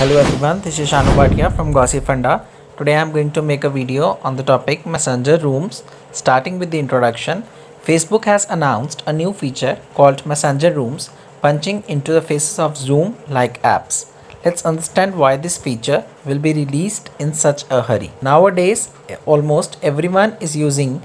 Hello everyone, this is Shanu Bhatia from Gossip Funda. Today I am going to make a video on the topic Messenger Rooms. Starting with the introduction, Facebook has announced a new feature called Messenger Rooms punching into the faces of Zoom-like apps. Let's understand why this feature will be released in such a hurry. Nowadays, almost everyone is using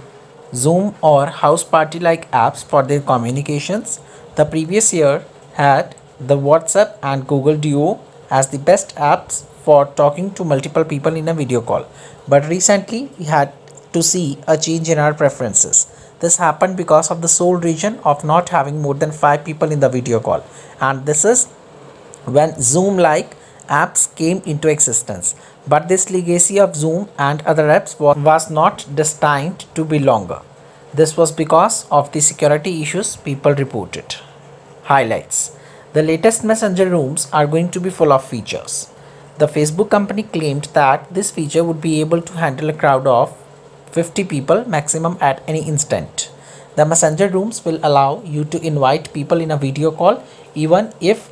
Zoom or house party like apps for their communications. The previous year had the WhatsApp and Google Duo as the best apps for talking to multiple people in a video call. But recently, we had to see a change in our preferences. This happened because of the sole reason of not having more than 5 people in the video call. And this is when Zoom-like apps came into existence. But this legacy of Zoom and other apps was not destined to be longer. This was because of the security issues people reported. Highlights the latest Messenger rooms are going to be full of features. The Facebook company claimed that this feature would be able to handle a crowd of 50 people maximum at any instant. The messenger rooms will allow you to invite people in a video call even if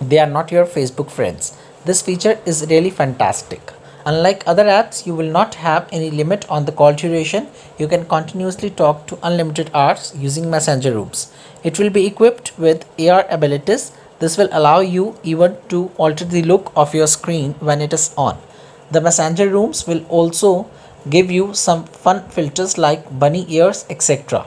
they are not your Facebook friends. This feature is really fantastic. Unlike other apps, you will not have any limit on the call duration. You can continuously talk to unlimited hours using messenger rooms. It will be equipped with AR abilities. This will allow you even to alter the look of your screen when it is on. The messenger rooms will also give you some fun filters like bunny ears etc.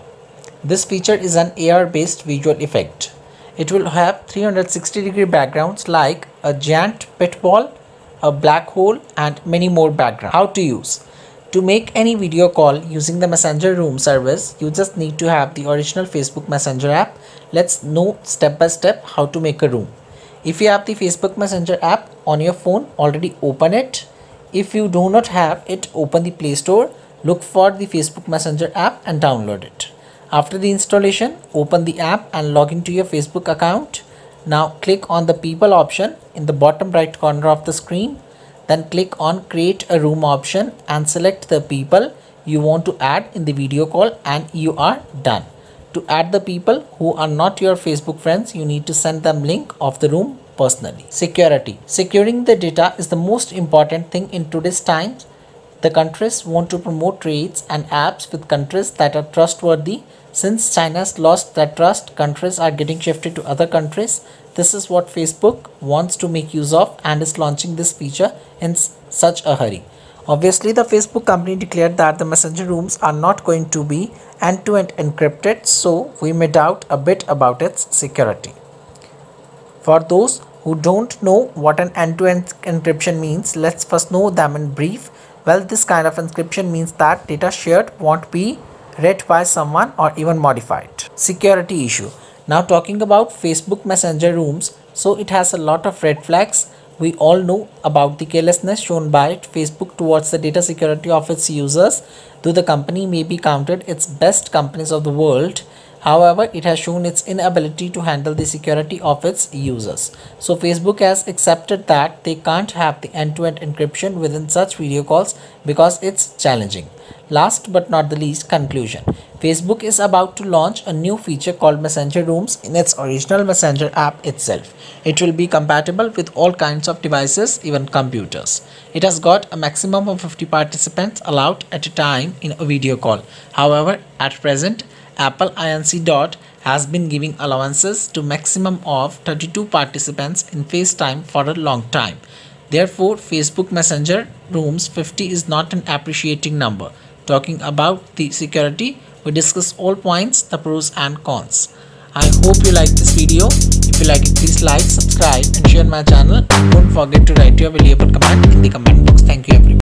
This feature is an AR based visual effect. It will have 360 degree backgrounds like a giant pit ball, a black hole and many more background. How to use? To make any video call using the Messenger Room service, you just need to have the original Facebook Messenger app. Let's know step by step how to make a room. If you have the Facebook Messenger app on your phone, already open it. If you do not have it, open the Play Store, look for the Facebook Messenger app and download it. After the installation, open the app and log into your Facebook account. Now click on the people option in the bottom right corner of the screen. Then click on create a room option and select the people you want to add in the video call and you are done. To add the people who are not your Facebook friends, you need to send them link of the room personally. Security. Securing the data is the most important thing in today's times the countries want to promote trades and apps with countries that are trustworthy. Since China's lost that trust, countries are getting shifted to other countries. This is what Facebook wants to make use of and is launching this feature in such a hurry. Obviously, the Facebook company declared that the messenger rooms are not going to be end-to-end encrypted, so we may doubt a bit about its security. For those who don't know what an end to -end encryption means, let's first know them in brief. Well, this kind of encryption means that data shared won't be read by someone or even modified. Security issue. Now talking about Facebook Messenger rooms, so it has a lot of red flags. We all know about the carelessness shown by Facebook towards the data security of its users, though the company may be counted its best companies of the world. However, it has shown its inability to handle the security of its users. So Facebook has accepted that they can't have the end-to-end -end encryption within such video calls because it's challenging. Last but not the least, conclusion. Facebook is about to launch a new feature called Messenger Rooms in its original Messenger app itself. It will be compatible with all kinds of devices, even computers. It has got a maximum of 50 participants allowed at a time in a video call. However, at present, Apple Inc. Dot has been giving allowances to maximum of 32 participants in FaceTime for a long time. Therefore, Facebook Messenger Rooms 50 is not an appreciating number. Talking about the security, we discuss all points, the pros and cons. I hope you like this video. If you like it, please like, subscribe and share my channel. don't forget to write your valuable comment in the comment box. Thank you everyone.